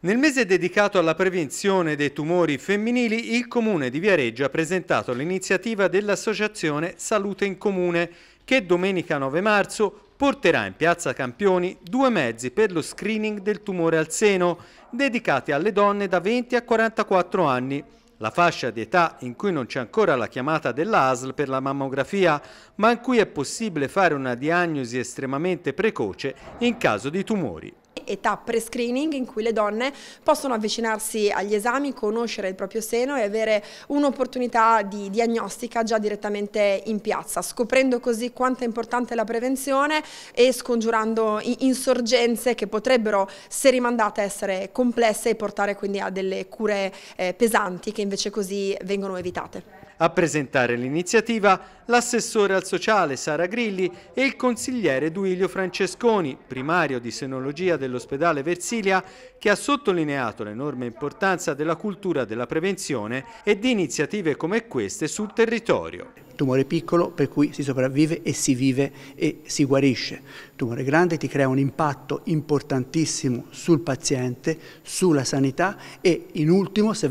Nel mese dedicato alla prevenzione dei tumori femminili, il Comune di Viareggio ha presentato l'iniziativa dell'Associazione Salute in Comune, che domenica 9 marzo porterà in Piazza Campioni due mezzi per lo screening del tumore al seno, dedicati alle donne da 20 a 44 anni. La fascia di età in cui non c'è ancora la chiamata dell'ASL per la mammografia, ma in cui è possibile fare una diagnosi estremamente precoce in caso di tumori età pre-screening in cui le donne possono avvicinarsi agli esami, conoscere il proprio seno e avere un'opportunità di diagnostica già direttamente in piazza, scoprendo così quanto è importante la prevenzione e scongiurando insorgenze che potrebbero, se rimandate, essere complesse e portare quindi a delle cure eh, pesanti che invece così vengono evitate. A presentare l'iniziativa l'assessore al sociale Sara Grilli e il consigliere Duilio Francesconi, primario di senologia dell'ospedale Versilia, che ha sottolineato l'enorme importanza della cultura della prevenzione e di iniziative come queste sul territorio tumore piccolo per cui si sopravvive e si vive e si guarisce. Tumore grande ti crea un impatto importantissimo sul paziente, sulla sanità e in ultimo, se,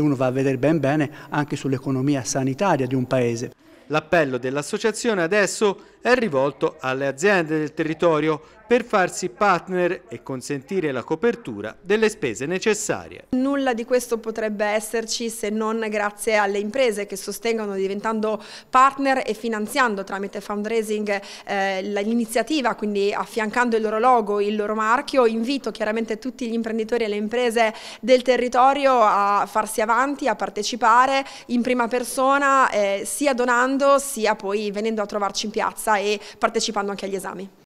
uno va a vedere ben bene, anche sull'economia sanitaria di un paese. L'appello dell'associazione adesso è rivolto alle aziende del territorio per farsi partner e consentire la copertura delle spese necessarie. Nulla di questo potrebbe esserci se non grazie alle imprese che sostengono diventando partner e finanziando tramite fundraising eh, l'iniziativa, quindi affiancando il loro logo, il loro marchio. Invito chiaramente tutti gli imprenditori e le imprese del territorio a farsi avanti, a partecipare in prima persona, eh, sia donando sia poi venendo a trovarci in piazza e partecipando anche agli esami.